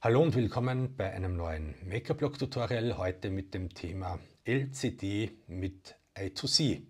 Hallo und willkommen bei einem neuen make up blog tutorial heute mit dem Thema LCD mit I2C.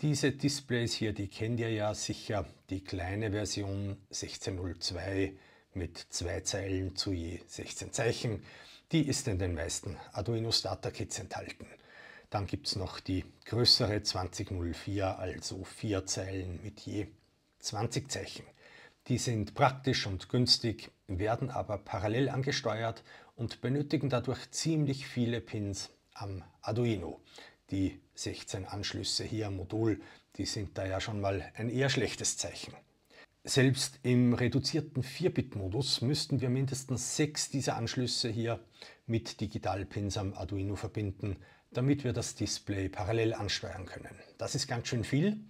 Diese Displays hier, die kennt ihr ja sicher, die kleine Version 1602 mit zwei Zeilen zu je 16 Zeichen, die ist in den meisten Arduino Starter Kits enthalten. Dann gibt es noch die größere 2004, also vier Zeilen mit je 20 Zeichen. Die sind praktisch und günstig, werden aber parallel angesteuert und benötigen dadurch ziemlich viele Pins am Arduino. Die 16 Anschlüsse hier am Modul, die sind da ja schon mal ein eher schlechtes Zeichen. Selbst im reduzierten 4-Bit-Modus müssten wir mindestens sechs dieser Anschlüsse hier mit Digitalpins am Arduino verbinden, damit wir das Display parallel ansteuern können. Das ist ganz schön viel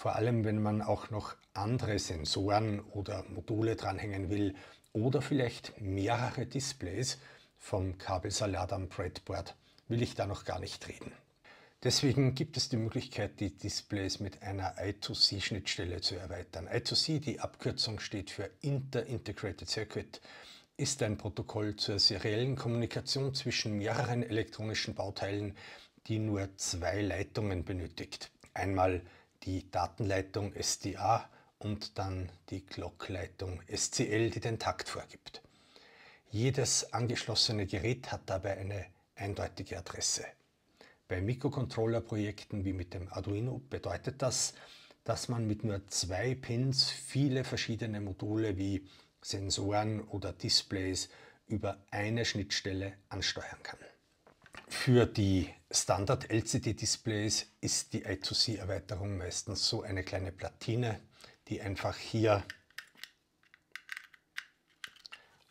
vor allem wenn man auch noch andere Sensoren oder Module dranhängen will oder vielleicht mehrere Displays vom Kabelsalat am Breadboard, will ich da noch gar nicht reden. Deswegen gibt es die Möglichkeit, die Displays mit einer I2C-Schnittstelle zu erweitern. I2C, die Abkürzung steht für Inter-Integrated Circuit, ist ein Protokoll zur seriellen Kommunikation zwischen mehreren elektronischen Bauteilen, die nur zwei Leitungen benötigt. Einmal die Datenleitung SDA und dann die Glockleitung SCL, die den Takt vorgibt. Jedes angeschlossene Gerät hat dabei eine eindeutige Adresse. Bei Mikrocontroller-Projekten wie mit dem Arduino bedeutet das, dass man mit nur zwei Pins viele verschiedene Module wie Sensoren oder Displays über eine Schnittstelle ansteuern kann. Für die Standard-LCD-Displays ist die I2C-Erweiterung meistens so eine kleine Platine, die einfach hier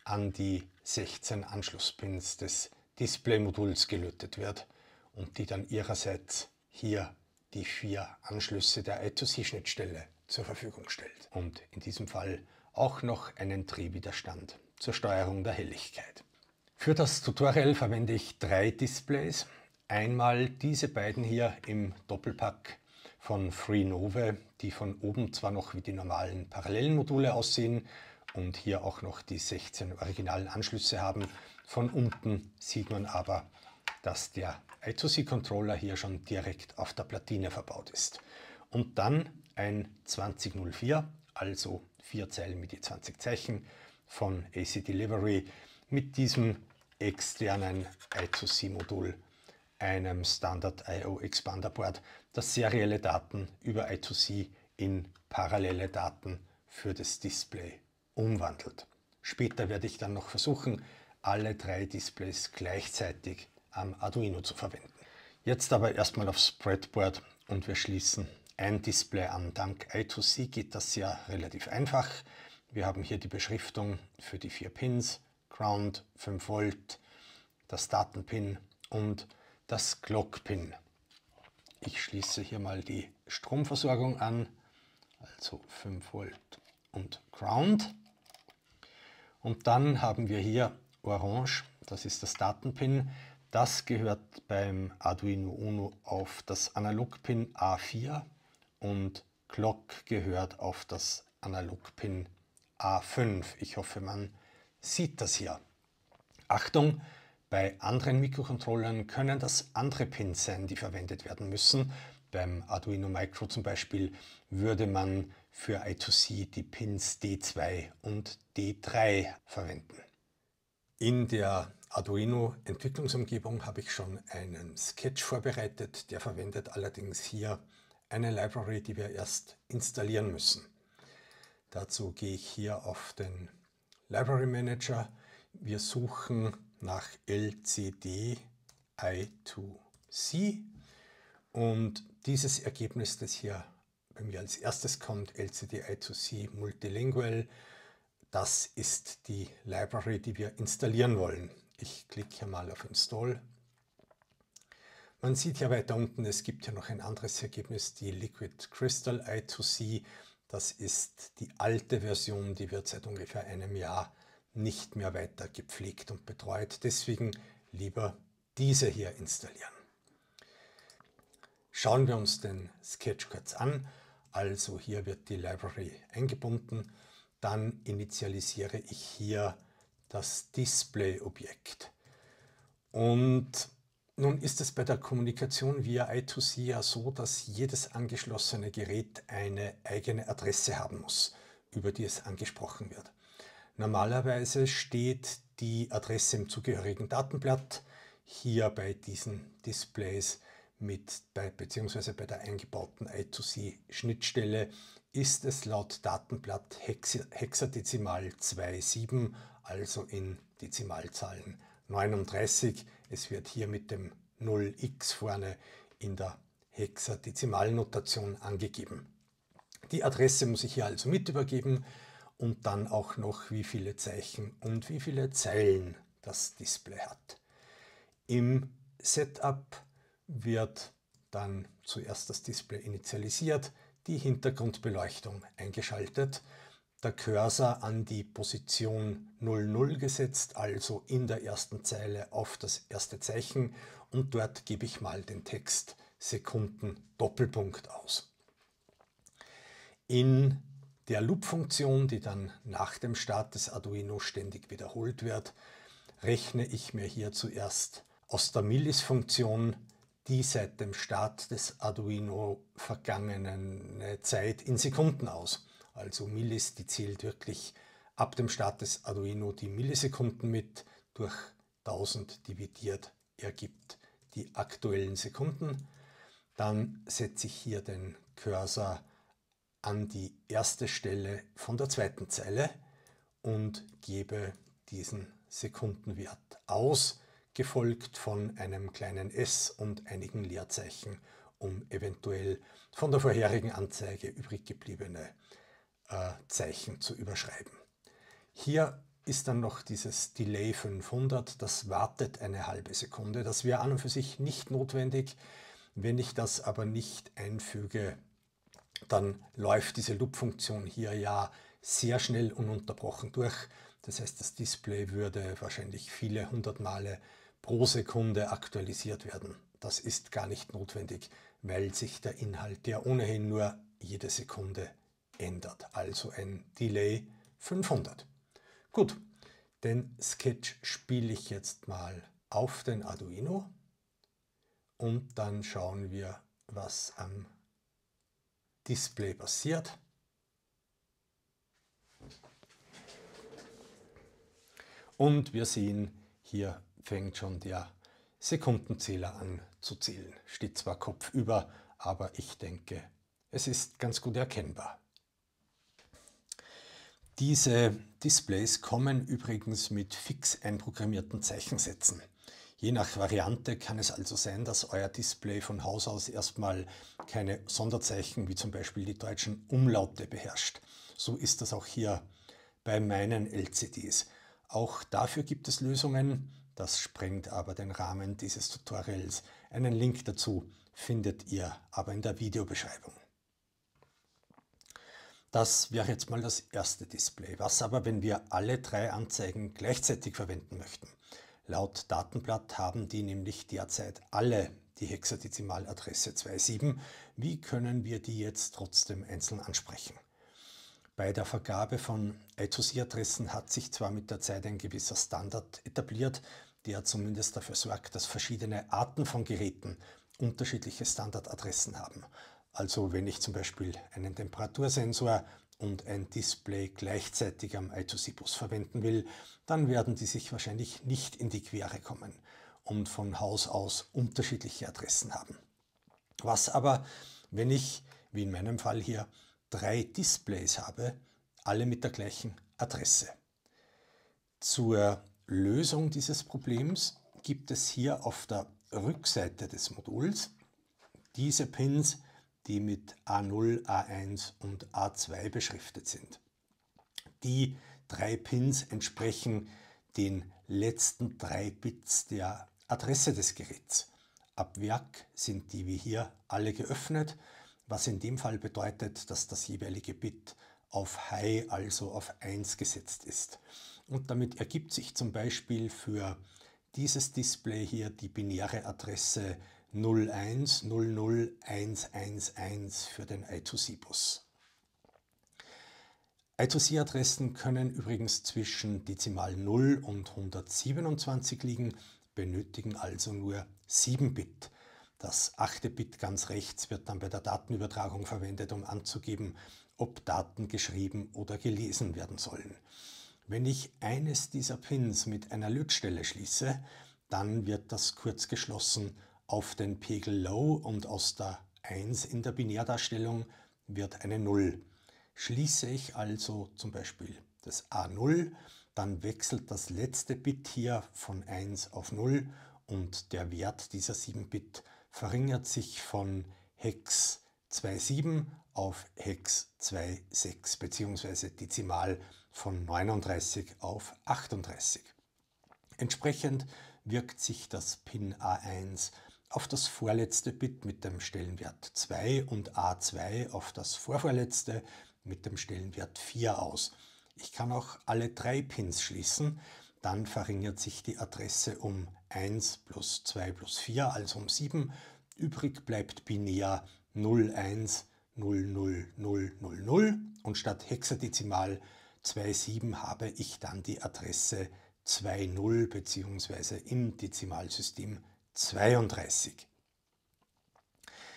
an die 16 Anschlusspins des Display-Moduls gelötet wird und die dann ihrerseits hier die vier Anschlüsse der I2C-Schnittstelle zur Verfügung stellt und in diesem Fall auch noch einen Drehwiderstand zur Steuerung der Helligkeit. Für das Tutorial verwende ich drei Displays. Einmal diese beiden hier im Doppelpack von Freenove, die von oben zwar noch wie die normalen parallelen Module aussehen und hier auch noch die 16 originalen Anschlüsse haben. Von unten sieht man aber, dass der I2C-Controller hier schon direkt auf der Platine verbaut ist. Und dann ein 2004, also vier Zeilen mit die 20 Zeichen von AC Delivery mit diesem externen I2C-Modul einem Standard I.O. Expander Board, das serielle Daten über I2C in parallele Daten für das Display umwandelt. Später werde ich dann noch versuchen, alle drei Displays gleichzeitig am Arduino zu verwenden. Jetzt aber erstmal aufs Spreadboard und wir schließen ein Display an. Dank I2C geht das ja relativ einfach. Wir haben hier die Beschriftung für die vier Pins, Ground, 5 Volt, das Datenpin und das Glockpin. Ich schließe hier mal die Stromversorgung an, also 5 Volt und Ground. Und dann haben wir hier Orange, das ist das Datenpin. Das gehört beim Arduino Uno auf das Analogpin A4 und Clock gehört auf das Analogpin A5. Ich hoffe, man sieht das hier. Achtung, bei anderen Mikrocontrollern können das andere Pins sein, die verwendet werden müssen. Beim Arduino Micro zum Beispiel würde man für I2C die Pins D2 und D3 verwenden. In der Arduino Entwicklungsumgebung habe ich schon einen Sketch vorbereitet, der verwendet allerdings hier eine Library, die wir erst installieren müssen. Dazu gehe ich hier auf den Library Manager. Wir suchen nach LCD I2C. Und dieses Ergebnis, das hier bei mir als erstes kommt, LCD I2C Multilingual, das ist die Library, die wir installieren wollen. Ich klicke hier mal auf Install. Man sieht hier weiter unten, es gibt hier noch ein anderes Ergebnis, die Liquid Crystal I2C. Das ist die alte Version, die wird seit ungefähr einem Jahr nicht mehr weiter gepflegt und betreut. Deswegen lieber diese hier installieren. Schauen wir uns den Sketch kurz an. Also hier wird die Library eingebunden. Dann initialisiere ich hier das Display-Objekt. Und nun ist es bei der Kommunikation via I2C ja so, dass jedes angeschlossene Gerät eine eigene Adresse haben muss, über die es angesprochen wird. Normalerweise steht die Adresse im zugehörigen Datenblatt hier bei diesen Displays mit bei, beziehungsweise bei der eingebauten I2C-Schnittstelle ist es laut Datenblatt Hex hexadezimal 2,7, also in Dezimalzahlen 39. Es wird hier mit dem 0x vorne in der Hexadezimalnotation angegeben. Die Adresse muss ich hier also mit übergeben und dann auch noch, wie viele Zeichen und wie viele Zeilen das Display hat. Im Setup wird dann zuerst das Display initialisiert, die Hintergrundbeleuchtung eingeschaltet, der Cursor an die Position 00 gesetzt, also in der ersten Zeile auf das erste Zeichen und dort gebe ich mal den Text Sekunden Doppelpunkt aus. In der Loop-Funktion, die dann nach dem Start des Arduino ständig wiederholt wird, rechne ich mir hier zuerst aus der Millis-Funktion die seit dem Start des Arduino vergangenen äh, Zeit in Sekunden aus. Also Millis, die zählt wirklich ab dem Start des Arduino die Millisekunden mit, durch 1000 dividiert ergibt die aktuellen Sekunden. Dann setze ich hier den Cursor an die erste Stelle von der zweiten Zeile und gebe diesen Sekundenwert aus, gefolgt von einem kleinen s und einigen Leerzeichen, um eventuell von der vorherigen Anzeige übrig gebliebene äh, Zeichen zu überschreiben. Hier ist dann noch dieses Delay 500, das wartet eine halbe Sekunde. Das wäre an und für sich nicht notwendig. Wenn ich das aber nicht einfüge, dann läuft diese Loop-Funktion hier ja sehr schnell ununterbrochen durch. Das heißt, das Display würde wahrscheinlich viele hundert Male pro Sekunde aktualisiert werden. Das ist gar nicht notwendig, weil sich der Inhalt ja ohnehin nur jede Sekunde ändert. Also ein Delay 500. Gut, den Sketch spiele ich jetzt mal auf den Arduino und dann schauen wir, was am Display basiert. Und wir sehen, hier fängt schon der Sekundenzähler an zu zählen. Steht zwar kopfüber, aber ich denke, es ist ganz gut erkennbar. Diese Displays kommen übrigens mit fix einprogrammierten Zeichensätzen. Je nach Variante kann es also sein, dass euer Display von Haus aus erstmal keine Sonderzeichen wie zum Beispiel die deutschen Umlaute beherrscht. So ist das auch hier bei meinen LCDs. Auch dafür gibt es Lösungen, das sprengt aber den Rahmen dieses Tutorials. Einen Link dazu findet ihr aber in der Videobeschreibung. Das wäre jetzt mal das erste Display. Was aber, wenn wir alle drei Anzeigen gleichzeitig verwenden möchten? Laut Datenblatt haben die nämlich derzeit alle die Hexadezimaladresse 2.7. Wie können wir die jetzt trotzdem einzeln ansprechen? Bei der Vergabe von I2C-Adressen hat sich zwar mit der Zeit ein gewisser Standard etabliert, der zumindest dafür sorgt, dass verschiedene Arten von Geräten unterschiedliche Standardadressen haben. Also wenn ich zum Beispiel einen Temperatursensor und ein Display gleichzeitig am I2C-Bus verwenden will, dann werden die sich wahrscheinlich nicht in die Quere kommen und von Haus aus unterschiedliche Adressen haben. Was aber, wenn ich, wie in meinem Fall hier, drei Displays habe, alle mit der gleichen Adresse? Zur Lösung dieses Problems gibt es hier auf der Rückseite des Moduls diese Pins die mit A0, A1 und A2 beschriftet sind. Die drei Pins entsprechen den letzten drei Bits der Adresse des Geräts. Ab Werk sind die wie hier alle geöffnet, was in dem Fall bedeutet, dass das jeweilige Bit auf High, also auf 1 gesetzt ist. Und damit ergibt sich zum Beispiel für dieses Display hier die binäre Adresse 0100111 für den I2C-Bus. I2C-Adressen können übrigens zwischen Dezimal 0 und 127 liegen, benötigen also nur 7 Bit. Das achte Bit ganz rechts wird dann bei der Datenübertragung verwendet, um anzugeben, ob Daten geschrieben oder gelesen werden sollen. Wenn ich eines dieser Pins mit einer Lötstelle schließe, dann wird das kurz geschlossen auf den Pegel Low und aus der 1 in der Binärdarstellung wird eine 0. Schließe ich also zum Beispiel das A0, dann wechselt das letzte Bit hier von 1 auf 0 und der Wert dieser 7-Bit verringert sich von Hex 2,7 auf Hex 2,6 bzw. dezimal von 39 auf 38. Entsprechend wirkt sich das Pin A1 auf das vorletzte Bit mit dem Stellenwert 2 und A2 auf das vorvorletzte mit dem Stellenwert 4 aus. Ich kann auch alle drei Pins schließen, dann verringert sich die Adresse um 1 plus 2 plus 4, also um 7. Übrig bleibt binär 01 00000 und statt hexadezimal 27 habe ich dann die Adresse 20 bzw. im Dezimalsystem 32.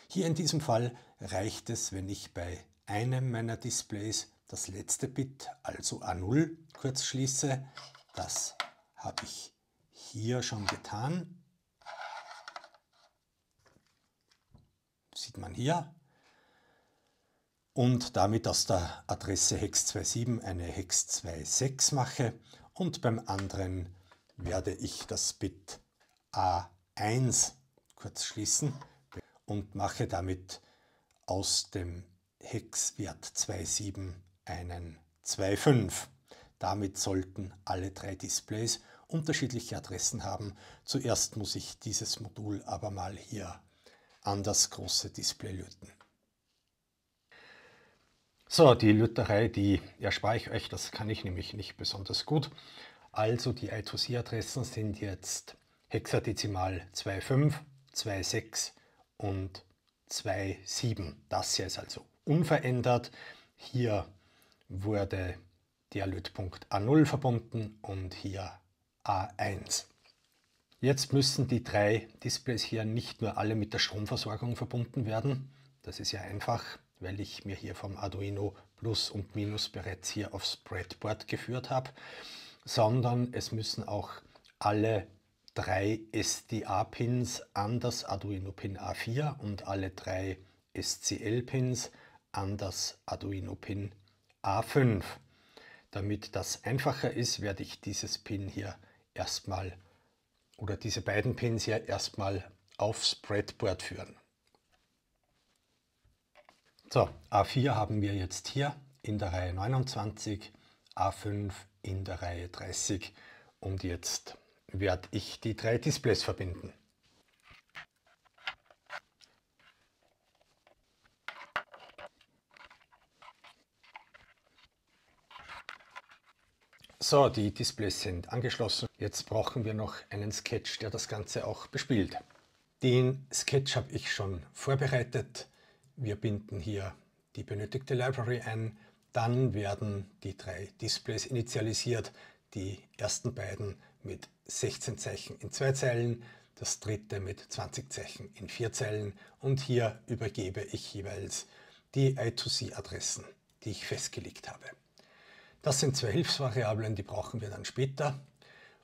Hier in diesem Fall reicht es, wenn ich bei einem meiner Displays das letzte Bit, also A0, kurz schließe. Das habe ich hier schon getan. Sieht man hier. Und damit aus der Adresse hex27 eine hex26 mache und beim anderen werde ich das Bit A 1 kurz schließen und mache damit aus dem Hexwert 2,7 einen 2,5. Damit sollten alle drei Displays unterschiedliche Adressen haben. Zuerst muss ich dieses Modul aber mal hier an das große Display löten. So, die Löterei, die erspare ich euch, das kann ich nämlich nicht besonders gut. Also die I2C-Adressen sind jetzt Hexadezimal 2,5, 2,6 und 2,7. Das hier ist also unverändert. Hier wurde der Lötpunkt A0 verbunden und hier A1. Jetzt müssen die drei Displays hier nicht nur alle mit der Stromversorgung verbunden werden. Das ist ja einfach, weil ich mir hier vom Arduino Plus und Minus bereits hier aufs Breadboard geführt habe, sondern es müssen auch alle drei SDA-Pins an das Arduino Pin A4 und alle drei SCL-Pins an das Arduino Pin A5. Damit das einfacher ist, werde ich dieses Pin hier erstmal oder diese beiden Pins hier erstmal aufs Breadboard führen. So, A4 haben wir jetzt hier in der Reihe 29, A5 in der Reihe 30 und jetzt werde ich die drei Displays verbinden. So, die Displays sind angeschlossen. Jetzt brauchen wir noch einen Sketch, der das Ganze auch bespielt. Den Sketch habe ich schon vorbereitet. Wir binden hier die benötigte Library ein. Dann werden die drei Displays initialisiert. Die ersten beiden mit 16 Zeichen in zwei Zeilen, das dritte mit 20 Zeichen in vier Zeilen und hier übergebe ich jeweils die I2C-Adressen, die ich festgelegt habe. Das sind zwei Hilfsvariablen, die brauchen wir dann später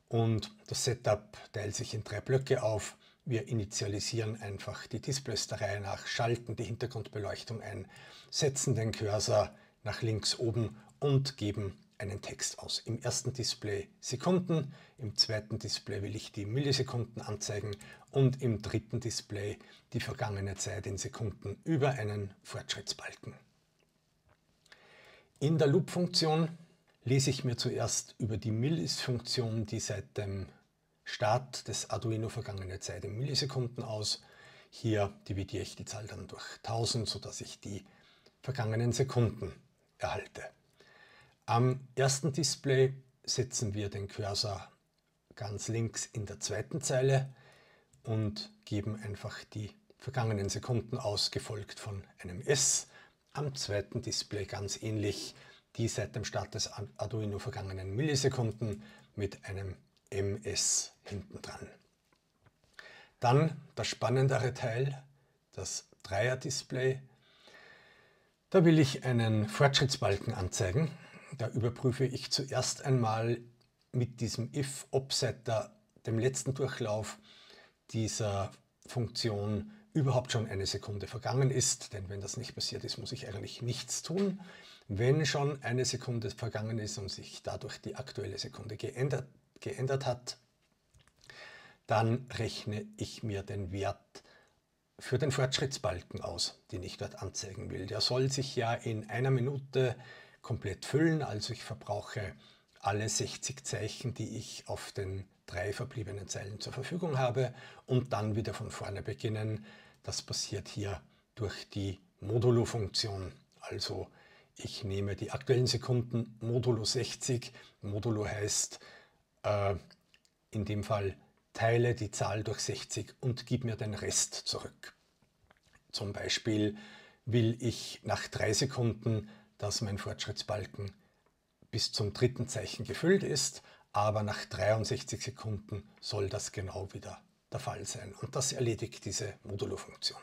und das Setup teilt sich in drei Blöcke auf. Wir initialisieren einfach die Displays der Reihe nach, schalten die Hintergrundbeleuchtung ein, setzen den Cursor nach links oben und geben einen Text aus. Im ersten Display Sekunden, im zweiten Display will ich die Millisekunden anzeigen und im dritten Display die vergangene Zeit in Sekunden über einen Fortschrittsbalken. In der Loop-Funktion lese ich mir zuerst über die Millis-Funktion die seit dem Start des Arduino vergangene Zeit in Millisekunden aus. Hier dividiere ich die Zahl dann durch 1000, sodass ich die vergangenen Sekunden erhalte. Am ersten Display setzen wir den Cursor ganz links in der zweiten Zeile und geben einfach die vergangenen Sekunden aus, gefolgt von einem S. Am zweiten Display ganz ähnlich die seit dem Start des Arduino vergangenen Millisekunden mit einem MS hinten dran. Dann das spannendere Teil, das Dreier-Display. Da will ich einen Fortschrittsbalken anzeigen. Da überprüfe ich zuerst einmal mit diesem if-Opsetter, ob dem letzten Durchlauf dieser Funktion, überhaupt schon eine Sekunde vergangen ist. Denn wenn das nicht passiert ist, muss ich eigentlich nichts tun. Wenn schon eine Sekunde vergangen ist und sich dadurch die aktuelle Sekunde geändert, geändert hat, dann rechne ich mir den Wert für den Fortschrittsbalken aus, den ich dort anzeigen will. Der soll sich ja in einer Minute komplett füllen. Also ich verbrauche alle 60 Zeichen, die ich auf den drei verbliebenen Zeilen zur Verfügung habe und dann wieder von vorne beginnen. Das passiert hier durch die Modulo-Funktion. Also ich nehme die aktuellen Sekunden Modulo 60. Modulo heißt äh, in dem Fall teile die Zahl durch 60 und gib mir den Rest zurück. Zum Beispiel will ich nach drei Sekunden dass mein Fortschrittsbalken bis zum dritten Zeichen gefüllt ist, aber nach 63 Sekunden soll das genau wieder der Fall sein. Und das erledigt diese Modulo-Funktion.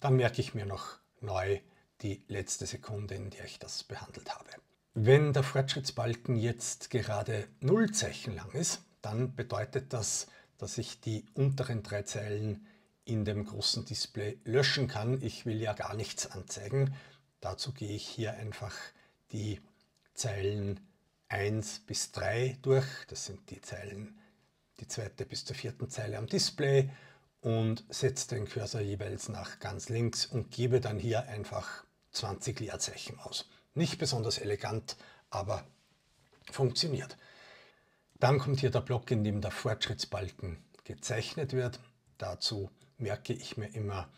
Dann merke ich mir noch neu die letzte Sekunde, in der ich das behandelt habe. Wenn der Fortschrittsbalken jetzt gerade 0 Zeichen lang ist, dann bedeutet das, dass ich die unteren drei Zeilen in dem großen Display löschen kann. Ich will ja gar nichts anzeigen. Dazu gehe ich hier einfach die Zeilen 1 bis 3 durch. Das sind die Zeilen, die zweite bis zur vierten Zeile am Display und setze den Cursor jeweils nach ganz links und gebe dann hier einfach 20 Leerzeichen aus. Nicht besonders elegant, aber funktioniert. Dann kommt hier der Block, in dem der Fortschrittsbalken gezeichnet wird. Dazu merke ich mir immer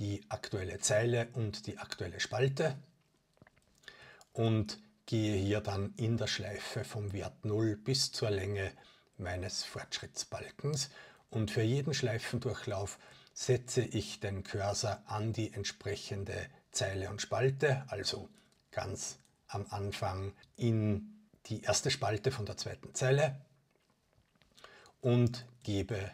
die aktuelle Zeile und die aktuelle Spalte und gehe hier dann in der Schleife vom Wert 0 bis zur Länge meines Fortschrittsbalkens und für jeden Schleifendurchlauf setze ich den Cursor an die entsprechende Zeile und Spalte, also ganz am Anfang in die erste Spalte von der zweiten Zeile und gebe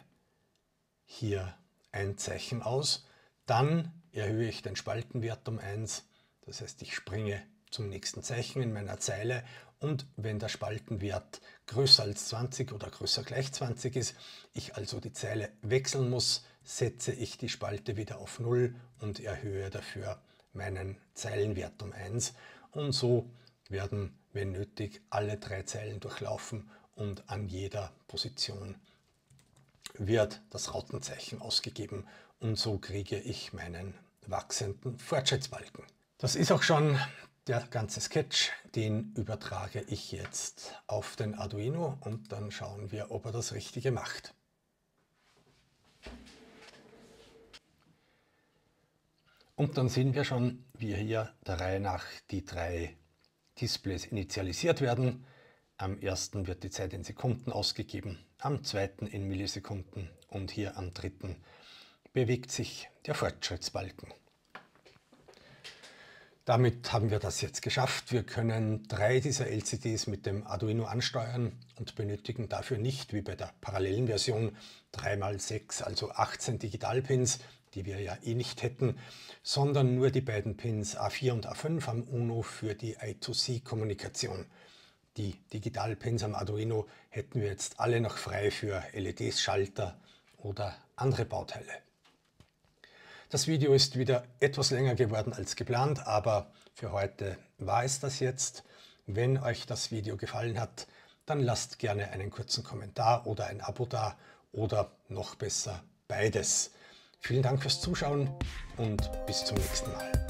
hier ein Zeichen aus dann erhöhe ich den Spaltenwert um 1, das heißt ich springe zum nächsten Zeichen in meiner Zeile und wenn der Spaltenwert größer als 20 oder größer gleich 20 ist, ich also die Zeile wechseln muss, setze ich die Spalte wieder auf 0 und erhöhe dafür meinen Zeilenwert um 1 und so werden, wenn nötig, alle drei Zeilen durchlaufen und an jeder Position wird das Rautenzeichen ausgegeben und so kriege ich meinen wachsenden Fortschrittsbalken. Das ist auch schon der ganze Sketch, den übertrage ich jetzt auf den Arduino und dann schauen wir, ob er das Richtige macht. Und dann sehen wir schon, wie hier der Reihe nach die drei Displays initialisiert werden. Am ersten wird die Zeit in Sekunden ausgegeben, am zweiten in Millisekunden und hier am dritten bewegt sich der Fortschrittsbalken. Damit haben wir das jetzt geschafft. Wir können drei dieser LCDs mit dem Arduino ansteuern und benötigen dafür nicht, wie bei der parallelen Version, 3x6, also 18 Digitalpins, die wir ja eh nicht hätten, sondern nur die beiden Pins A4 und A5 am UNO für die I2C-Kommunikation. Die Digitalpins am Arduino hätten wir jetzt alle noch frei für LEDs, Schalter oder andere Bauteile. Das Video ist wieder etwas länger geworden als geplant, aber für heute war es das jetzt. Wenn euch das Video gefallen hat, dann lasst gerne einen kurzen Kommentar oder ein Abo da oder noch besser beides. Vielen Dank fürs Zuschauen und bis zum nächsten Mal.